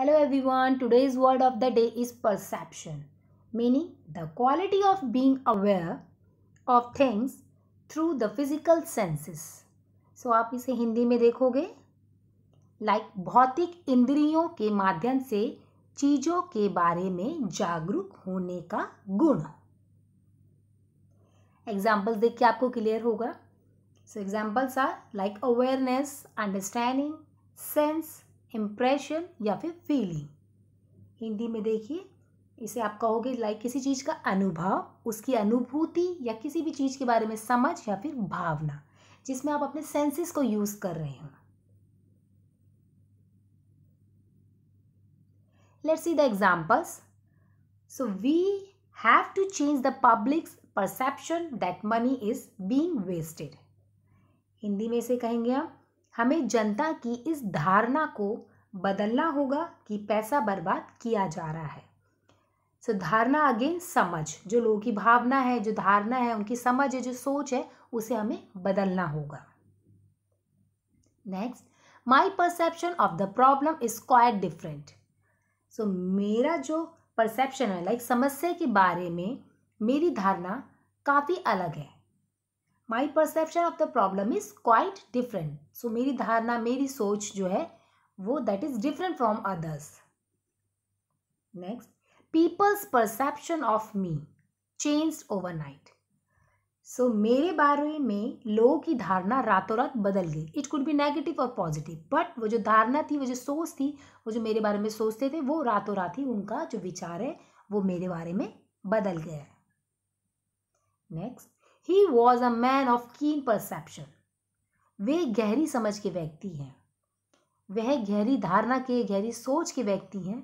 Hello everyone, today's word of the day is perception, meaning the quality of being aware of things through the physical senses. So आप इसे हिंदी में देखोगे like like, भौतिक इंद्रियों के माध्यम से चीज़ों के बारे में जागरूक होने का गुण एग्जाम्पल्स देख के आपको क्लियर होगा so examples are like awareness understanding sense impression या फिर फीलिंग हिंदी में देखिए इसे आप कहोगे लाइक किसी चीज़ का अनुभव उसकी अनुभूति या किसी भी चीज़ के बारे में समझ या फिर भावना जिसमें आप अपने सेंसेस को यूज़ कर रहे हो let's see the examples so we have to change the public's perception that money is being wasted Hindi में इसे कहेंगे हम हमें जनता की इस धारणा को बदलना होगा कि पैसा बर्बाद किया जा रहा है सो so, धारणा अगेन समझ जो लोगों की भावना है जो धारणा है उनकी समझ है जो सोच है उसे हमें बदलना होगा next my perception of the problem is quite different so मेरा जो परसेप्शन है लाइक like समस्या के बारे में मेरी धारणा काफ़ी अलग है my perception of the problem is quite different so मेरी धारणा मेरी सोच जो है वो that is different from others next people's perception of me change night so मेरे बारे में लोगों की धारणा रातों रात बदल गई इट कुड बी नेगेटिव और पॉजिटिव बट वो जो धारणा थी वो जो सोच थी वो जो मेरे बारे में सोचते थे वो रातों रात ही उनका जो विचार है वो मेरे बारे में बदल गया है next he was a man of keen perception वे गहरी समझ के व्यक्ति हैं वह गहरी धारणा के गहरी सोच के व्यक्ति हैं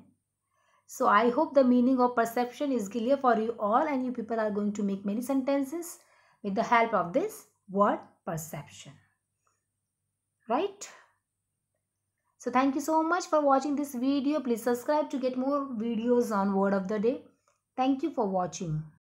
so I hope the meaning of perception is clear for you all and you people are going to make many sentences with the help of this word perception right so thank you so much for watching this video please subscribe to get more videos on word of the day thank you for watching